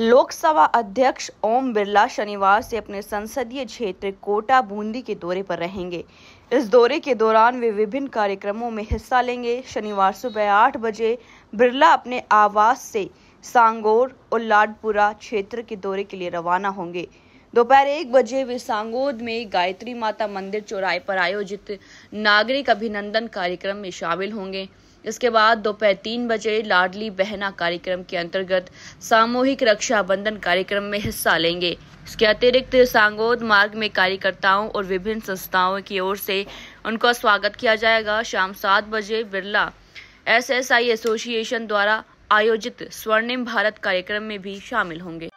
लोकसभा अध्यक्ष ओम बिरला शनिवार से अपने संसदीय क्षेत्र कोटा बूंदी के दौरे पर रहेंगे इस दौरे के दौरान वे विभिन्न कार्यक्रमों में हिस्सा लेंगे शनिवार सुबह आठ बजे बिरला अपने आवास से सांगोर और लाडपुरा क्षेत्र के दौरे के लिए रवाना होंगे दोपहर एक बजे वे सांगोद में गायत्री माता मंदिर चौराहे पर आयोजित नागरिक अभिनंदन कार्यक्रम में शामिल होंगे इसके बाद दोपहर तीन बजे लाडली बहना कार्यक्रम के अंतर्गत सामूहिक रक्षा बंधन कार्यक्रम में हिस्सा लेंगे इसके अतिरिक्त सांगोद मार्ग में कार्यकर्ताओं और विभिन्न संस्थाओं की ओर से उनका स्वागत किया जाएगा शाम सात बजे बिरला एसएसआई एसोसिएशन द्वारा आयोजित स्वर्णिम भारत कार्यक्रम में भी शामिल होंगे